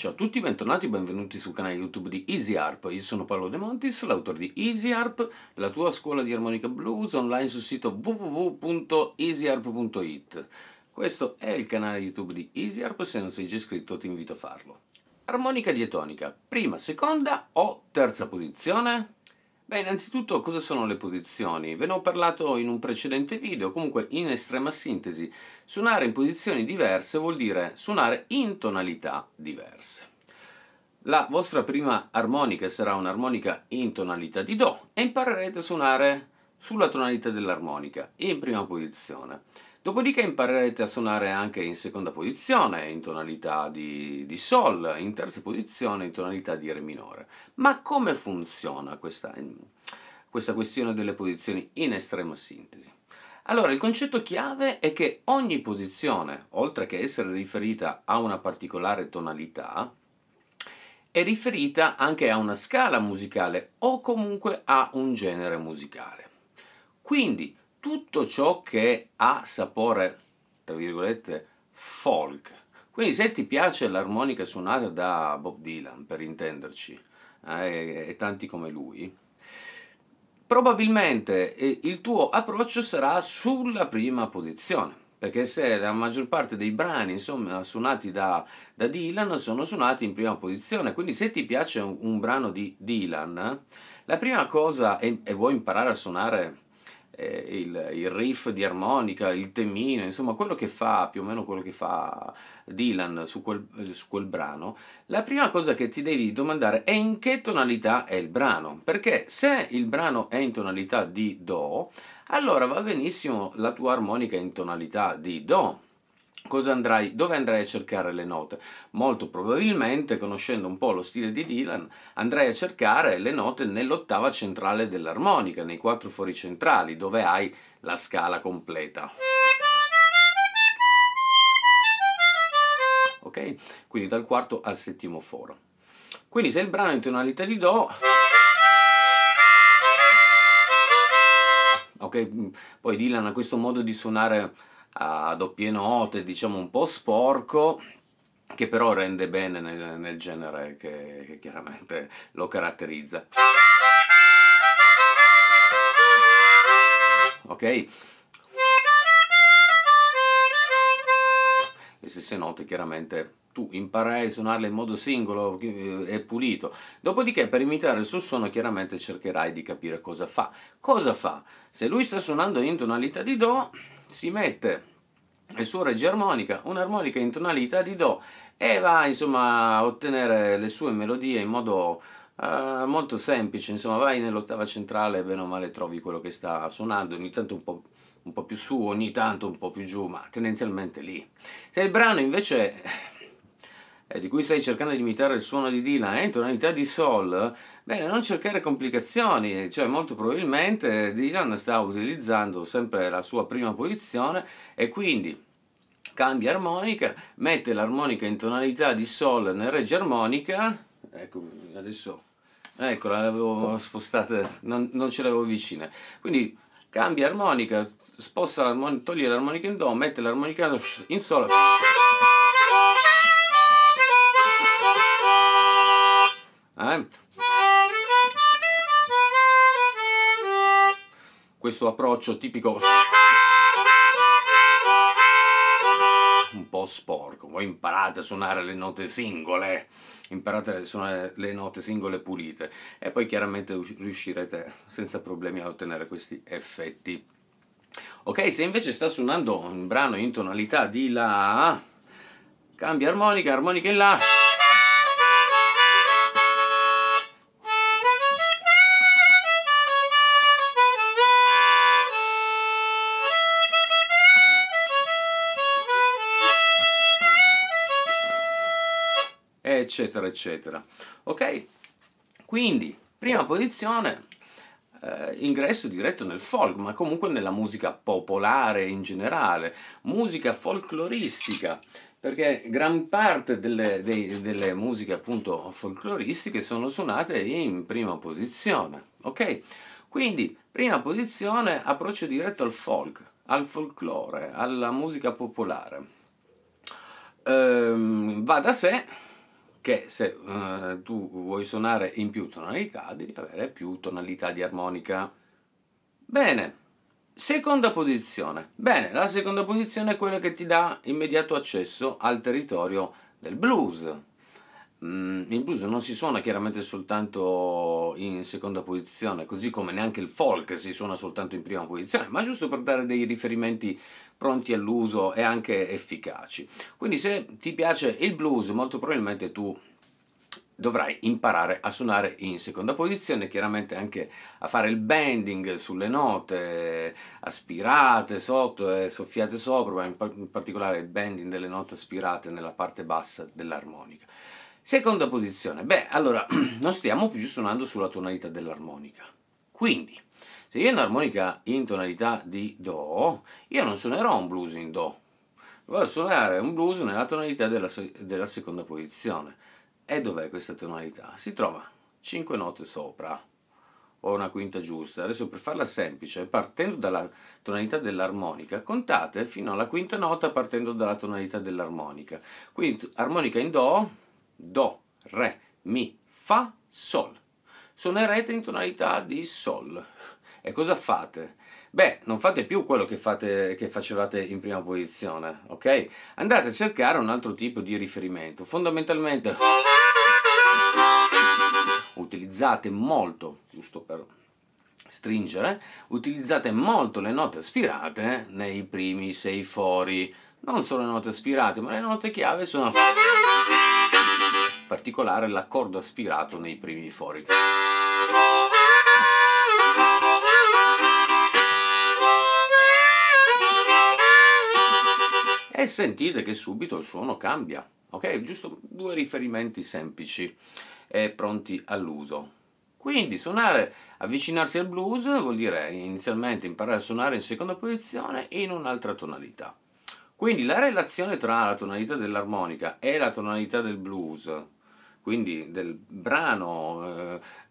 Ciao a tutti, bentornati e benvenuti sul canale YouTube di Easy Harp. Io sono Paolo De Montis, l'autore di Easy Harp, la tua scuola di armonica blues online sul sito www.easyharp.it. Questo è il canale YouTube di Easy Harp, se non sei già iscritto ti invito a farlo. Armonica diatonica, prima, seconda o terza posizione? Beh, innanzitutto cosa sono le posizioni? Ve ne ho parlato in un precedente video, comunque in estrema sintesi, suonare in posizioni diverse vuol dire suonare in tonalità diverse. La vostra prima armonica sarà un'armonica in tonalità di Do e imparerete a suonare sulla tonalità dell'armonica, in prima posizione. Dopodiché imparerete a suonare anche in seconda posizione, in tonalità di, di Sol, in terza posizione, in tonalità di Re minore. Ma come funziona questa, ehm, questa questione delle posizioni in estrema sintesi? Allora, il concetto chiave è che ogni posizione, oltre che essere riferita a una particolare tonalità, è riferita anche a una scala musicale o comunque a un genere musicale. Quindi tutto ciò che ha sapore, tra virgolette, folk. Quindi se ti piace l'armonica suonata da Bob Dylan, per intenderci, eh, e tanti come lui, probabilmente eh, il tuo approccio sarà sulla prima posizione perché se la maggior parte dei brani insomma, suonati da, da, Dylan sono suonati in prima posizione, quindi se ti piace un, un brano di Dylan, la prima cosa, e, e vuoi imparare a suonare eh, il, il, riff di armonica, il temino, insomma quello che fa, più o meno quello che fa Dylan su quel, eh, su quel brano, la prima cosa che ti devi domandare è in che tonalità è il brano, perché se il brano è in tonalità di Do, allora va benissimo la tua armonica in tonalità di Do, cosa Andrai, dove andrai a cercare le note? Molto probabilmente, conoscendo un po' lo stile di Dylan, andrai a cercare le note nell'ottava centrale dell'armonica, nei quattro fori centrali, dove hai la scala completa. Ok? Quindi dal quarto al settimo foro. Quindi se il brano è in tonalità di Do... Ok, poi Dylan ha questo modo di suonare a doppie note, diciamo un po' sporco, che però rende bene nel, nel genere che, che chiaramente lo caratterizza. Ok? Le stesse note chiaramente tu imparai a suonarle in modo singolo eh, e pulito. Dopodiché, per imitare il suo suono, chiaramente cercherai di capire cosa fa. Cosa fa? Se lui sta suonando in tonalità di Do, si mette su regge armonica, un'armonica in tonalità di Do e va insomma a ottenere le sue melodie in modo eh, molto semplice, insomma vai nell'ottava centrale e bene o male trovi quello che sta suonando, ogni tanto un po', un po' più su, ogni tanto un po' più giù, ma tendenzialmente lì. Se il brano invece eh, di cui stai cercando di imitare il suono di Dylan è eh? in tonalità di Sol, bene, non cercare complicazioni, cioè molto probabilmente Dylan sta utilizzando sempre la sua prima posizione e quindi cambia armonica, mette l'armonica in tonalità di Sol nel Reggio armonica, ecco adesso, eccola, l'avevo spostata, non, non ce l'avevo vicina, quindi cambia armonica, sposta l'armonica, toglie l'armonica in Do, mette l'armonica in Sol Eh? Questo approccio tipico un po' sporco, voi imparate a suonare le note singole, imparate a suonare le note singole pulite e poi chiaramente riuscirete senza problemi a ottenere questi effetti. Ok, se invece sta suonando un brano in tonalità di La, cambia armonica, armonica in La. eccetera, eccetera. Ok? Quindi, prima posizione, eh, ingresso diretto nel folk, ma comunque nella musica popolare in generale, musica folcloristica, perché gran parte delle, dei, delle musiche appunto folcloristiche sono suonate in prima posizione, ok? Quindi, prima posizione, approccio diretto al folk, al folklore, alla musica popolare. Ehm, va da sé che se uh, tu vuoi suonare in più tonalità devi avere più tonalità di armonica. Bene, seconda posizione. Bene, la seconda posizione è quella che ti dà immediato accesso al territorio del blues, Mm, il blues non si suona chiaramente soltanto in seconda posizione, così come neanche il folk si suona soltanto in prima posizione, ma giusto per dare dei riferimenti pronti all'uso e anche efficaci. Quindi se ti piace il blues, molto probabilmente tu dovrai imparare a suonare in seconda posizione, chiaramente anche a fare il bending sulle note aspirate sotto e soffiate sopra, ma in particolare il bending delle note aspirate nella parte bassa dell'armonica. Seconda posizione, beh, allora, non stiamo più suonando sulla tonalità dell'armonica. Quindi, se io ho un'armonica in tonalità di Do, io non suonerò un blues in Do. voglio suonare un blues nella tonalità della, della seconda posizione. E dov'è questa tonalità? Si trova 5 note sopra o una quinta giusta. Adesso per farla semplice, partendo dalla tonalità dell'armonica, contate fino alla quinta nota partendo dalla tonalità dell'armonica. Quindi armonica in Do, Do, Re, Mi, Fa, Sol. Suonerete in tonalità di Sol. E cosa fate? Beh, non fate più quello che, fate, che, facevate in prima posizione, ok? Andate a cercare un altro tipo di riferimento. Fondamentalmente utilizzate molto, giusto per stringere, utilizzate molto le note aspirate nei primi sei fori. Non solo le note aspirate, ma le note chiave sono particolare l'accordo aspirato nei primi fori. E sentite che subito il suono cambia, ok? Giusto due riferimenti semplici e pronti all'uso. Quindi suonare, avvicinarsi al blues vuol dire inizialmente imparare a suonare in seconda posizione in un'altra tonalità. Quindi la relazione tra la tonalità dell'armonica e la tonalità del blues, quindi del brano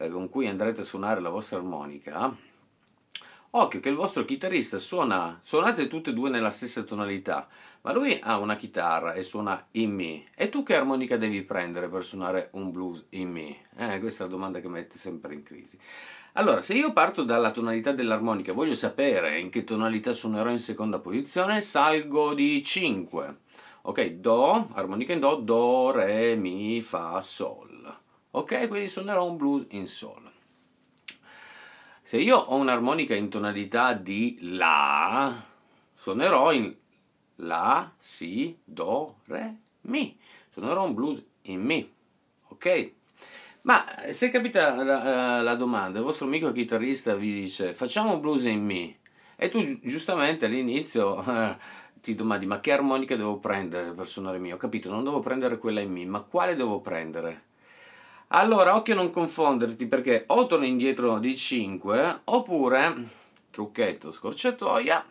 eh, eh, con cui andrete a suonare la vostra armonica, occhio che il vostro chitarrista suona, suonate tutte e due nella stessa tonalità, ma lui ha una chitarra e suona in mi, e tu che armonica devi prendere per suonare un blues in mi? Eh, questa è la domanda che mette sempre in crisi. Allora, se io parto dalla tonalità dell'armonica e voglio sapere in che tonalità suonerò in seconda posizione, salgo di 5. Ok, Do, armonica in Do, Do, Re, Mi, Fa, Sol. Ok, quindi suonerò un blues in Sol. Se io ho un'armonica in tonalità di La, suonerò in La, Si, Do, Re, Mi. Suonerò un blues in Mi. Ok? Ma eh, se capita la, eh, la domanda, il vostro amico chitarrista vi dice facciamo un blues in Mi. E tu giustamente all'inizio eh, ti domandi ma che armonica devo prendere per suonare mi? Ho capito, non devo prendere quella in mi, ma quale devo prendere? Allora, occhio a non confonderti perché o torno indietro di 5 oppure, trucchetto, scorciatoia,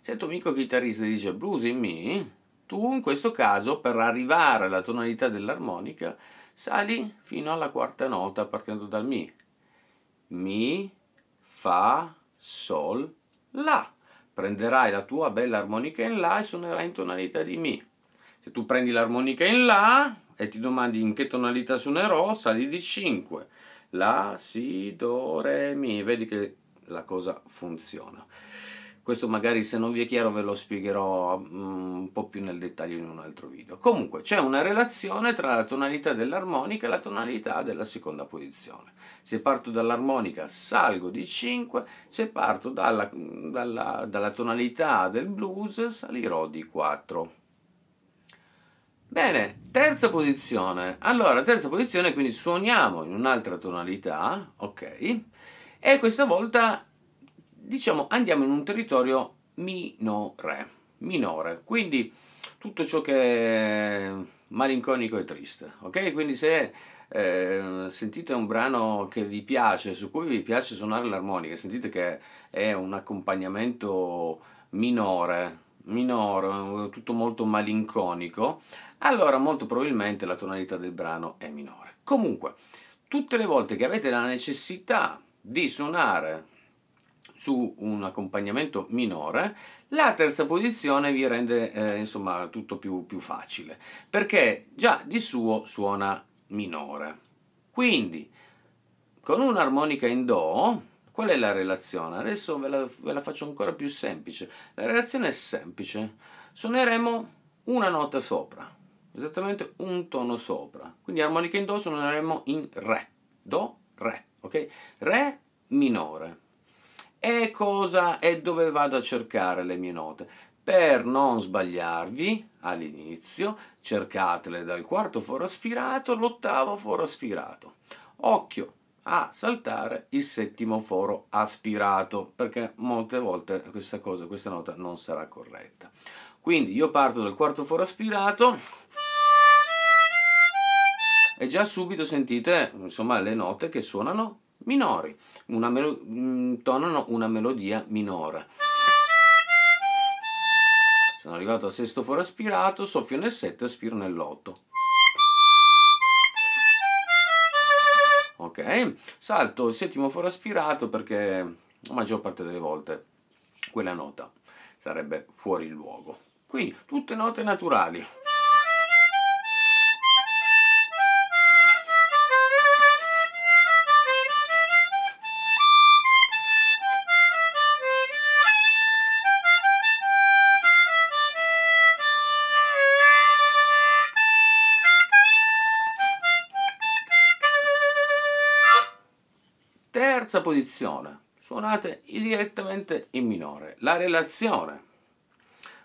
se il tuo amico chitarrista dice blues in mi, tu in questo caso per arrivare alla tonalità dell'armonica sali fino alla quarta nota partendo dal mi. Mi, fa, sol, la prenderai la tua bella armonica in La e suonerai in tonalità di Mi. Se tu prendi l'armonica in La e ti domandi in che tonalità suonerò, sali di 5. La, Si, Do, Re, Mi. Vedi che la cosa funziona questo magari se non vi è chiaro ve lo spiegherò mm, un po' più nel dettaglio in un altro video. Comunque c'è una relazione tra la tonalità dell'armonica e la tonalità della seconda posizione. Se parto dall'armonica salgo di 5, se parto dalla, mm, dalla, dalla tonalità del blues salirò di 4. Bene, terza posizione. Allora, terza posizione, quindi suoniamo in un'altra tonalità, ok? E questa volta diciamo andiamo in un territorio minore, minore. quindi tutto ciò che è malinconico e triste, ok? Quindi se eh, sentite un brano che vi piace, su cui vi piace suonare l'armonica, sentite che è un accompagnamento minore, minore, tutto molto malinconico, allora molto probabilmente la tonalità del brano è minore. Comunque, tutte le volte che avete la necessità di suonare su un accompagnamento minore, la terza posizione vi rende eh, insomma tutto più, più facile, perché già di suo suona minore. Quindi, con un'armonica in Do, qual è la relazione? Adesso ve la, ve la faccio ancora più semplice. La relazione è semplice. Suoneremo una nota sopra, esattamente un tono sopra. Quindi armonica in Do suoneremo in Re. Do, Re, ok? Re minore e cosa e dove vado a cercare le mie note. Per non sbagliarvi all'inizio cercatele dal quarto foro aspirato all'ottavo foro aspirato. Occhio a saltare il settimo foro aspirato perché molte volte questa cosa, questa nota non sarà corretta. Quindi io parto dal quarto foro aspirato e già subito sentite insomma le note che suonano minori, una intonano mm, una melodia minore. Sono arrivato al sesto foro aspirato, soffio nel 7, aspiro nell'8. Ok, salto il settimo foro aspirato perché la maggior parte delle volte quella nota sarebbe fuori luogo. Quindi tutte note naturali. terza posizione, suonate direttamente in minore. La relazione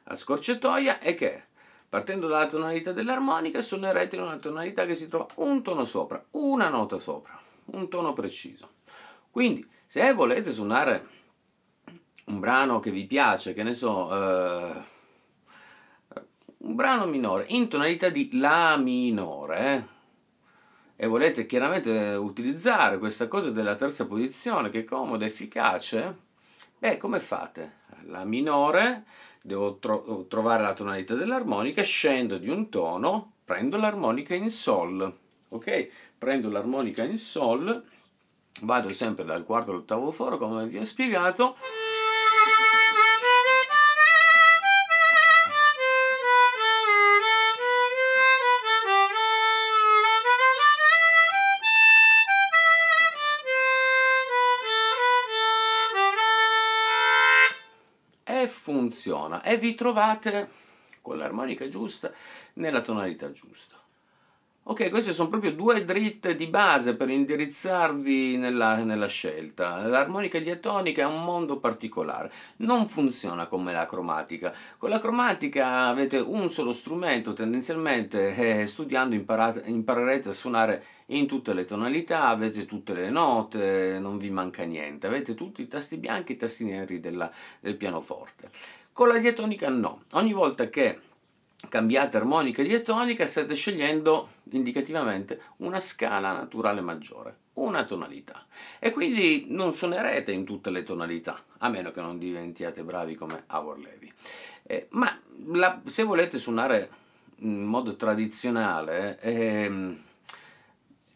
a scorciatoia è che partendo dalla tonalità dell'armonica suonerete in una tonalità che si trova un tono sopra, una nota sopra, un tono preciso. Quindi se volete suonare un brano che vi piace, che ne so, eh, un brano minore in tonalità di La minore, eh, e volete chiaramente eh, utilizzare questa cosa della terza posizione che è comoda, efficace, beh come fate? La minore, devo tro trovare la tonalità dell'armonica, scendo di un tono, prendo l'armonica in sol, ok? Prendo l'armonica in sol, vado sempre dal quarto all'ottavo foro come vi ho spiegato, funziona e vi trovate con l'armonica giusta nella tonalità giusta. Ok, queste sono proprio due dritte di base per indirizzarvi nella, nella scelta. L'armonica diatonica è un mondo particolare, non funziona come la cromatica. Con la cromatica avete un solo strumento, tendenzialmente eh, studiando imparate, imparerete a suonare in tutte le tonalità, avete tutte le note, non vi manca niente, avete tutti i tasti bianchi e i tasti neri della, del pianoforte. Con la diatonica no, ogni volta che cambiate armonica e diatonica state scegliendo indicativamente una scala naturale maggiore, una tonalità. E quindi non suonerete in tutte le tonalità, a meno che non diventiate bravi come Howard Levy. Eh, ma la, se volete suonare in modo tradizionale, eh,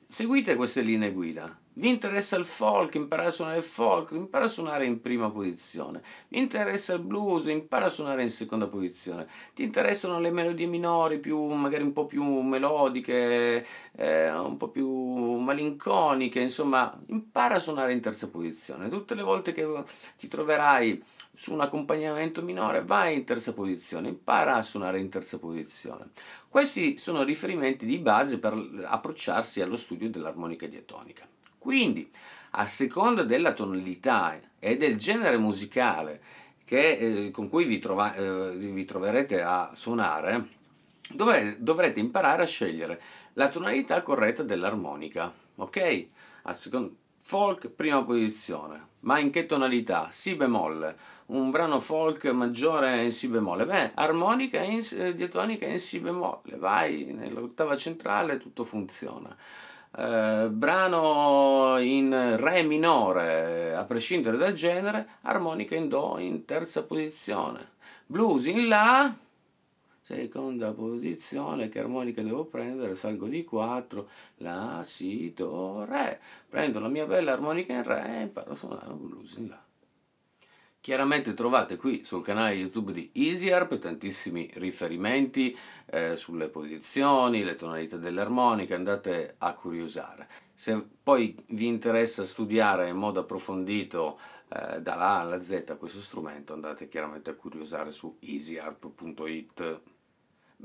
seguite queste linee guida. Vi interessa il folk, impara a suonare il folk, impara a suonare in prima posizione. Vi interessa il blues, impara a suonare in seconda posizione. Ti interessano le melodie minori, più, magari un po' più melodiche, eh, un po' più malinconiche, insomma, impara a suonare in terza posizione. Tutte le volte che ti troverai su un accompagnamento minore, vai in terza posizione, impara a suonare in terza posizione. Questi sono riferimenti di base per approcciarsi allo studio dell'armonica diatonica. Quindi, a seconda della tonalità e del genere musicale che, eh, con cui vi, trova, eh, vi, troverete a suonare, dovre, dovrete imparare a scegliere la tonalità corretta dell'armonica, ok? A seconda, folk prima posizione, ma in che tonalità? Si bemolle, un brano folk maggiore in Si bemolle, beh, armonica in, diatonica in Si bemolle, vai nell'ottava centrale tutto funziona eh, brano in re minore, a prescindere dal genere, armonica in do in terza posizione, blues in la, seconda posizione, che armonica devo prendere, salgo di 4, la, si, do, re, prendo la mia bella armonica in re e imparo a suonare blues in la. Chiaramente trovate qui sul canale YouTube di EasyArp tantissimi riferimenti eh, sulle posizioni, le tonalità dell'armonica, andate a curiosare. Se poi vi interessa studiare in modo approfondito eh, dalla A alla Z questo strumento andate chiaramente a curiosare su easyarp.it.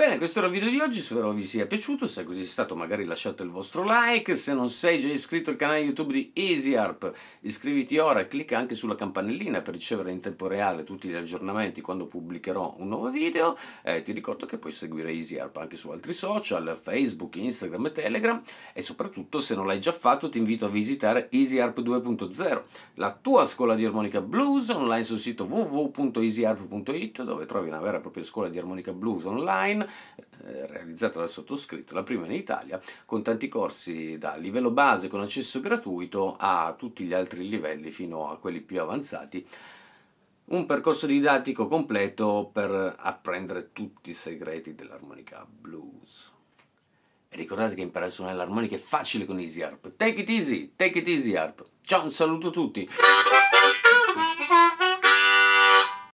Bene, questo era il video di oggi, spero vi sia piaciuto, se è così stato magari lasciate il vostro like, se non sei già iscritto al canale YouTube di EasyArp iscriviti ora e clicca anche sulla campanellina per ricevere in tempo reale tutti gli aggiornamenti quando pubblicherò un nuovo video, eh, ti ricordo che puoi seguire EasyArp anche su altri social, Facebook, Instagram e Telegram e soprattutto se non l'hai già fatto ti invito a visitare EasyArp 2.0, la tua scuola di armonica blues online sul sito www.easyarp.it dove trovi una vera e propria scuola di armonica blues online eh, realizzata dal sottoscritto, la prima in Italia, con tanti corsi da livello base con accesso gratuito a tutti gli altri livelli fino a quelli più avanzati, un percorso didattico completo per apprendere tutti i segreti dell'armonica blues. E ricordate che imparare a suonare l'armonica è facile con Easy Harp. Take it easy, take it easy Harp. Ciao, un saluto a tutti.